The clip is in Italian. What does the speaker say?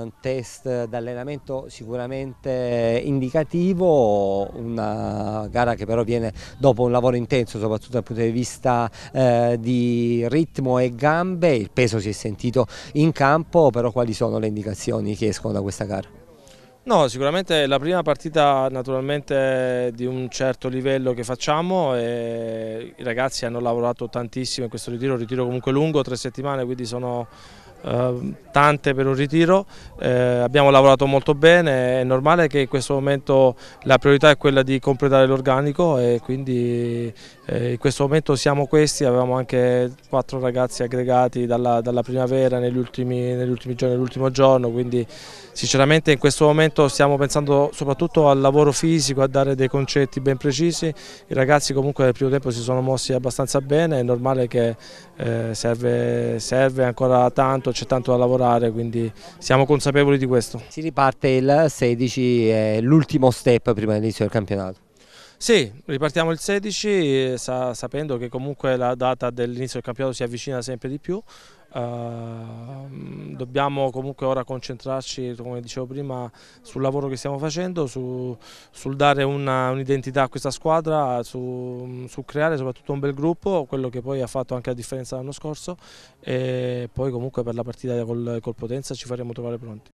Un test d'allenamento sicuramente indicativo, una gara che però viene dopo un lavoro intenso soprattutto dal punto di vista eh, di ritmo e gambe, il peso si è sentito in campo, però quali sono le indicazioni che escono da questa gara? No, sicuramente la prima partita naturalmente di un certo livello che facciamo i ragazzi hanno lavorato tantissimo in questo ritiro, un ritiro comunque lungo, tre settimane, quindi sono Ehm, tante per un ritiro, eh, abbiamo lavorato molto bene, è normale che in questo momento la priorità è quella di completare l'organico e quindi eh, in questo momento siamo questi, avevamo anche quattro ragazzi aggregati dalla, dalla primavera negli ultimi, negli ultimi giorni, l'ultimo giorno, quindi sinceramente in questo momento stiamo pensando soprattutto al lavoro fisico, a dare dei concetti ben precisi, i ragazzi comunque nel primo tempo si sono mossi abbastanza bene, è normale che eh, serve, serve ancora tanto tanto, c'è tanto da lavorare, quindi siamo consapevoli di questo. Si riparte il 16, è l'ultimo step prima dell'inizio del campionato. Sì, ripartiamo il 16 sa, sapendo che comunque la data dell'inizio del campionato si avvicina sempre di più. Uh, dobbiamo comunque ora concentrarci, come dicevo prima, sul lavoro che stiamo facendo, su, sul dare un'identità un a questa squadra, su, su, creare soprattutto un bel gruppo, quello che poi ha fatto anche la differenza l'anno scorso e poi comunque per la partita col, col Potenza ci faremo trovare pronti.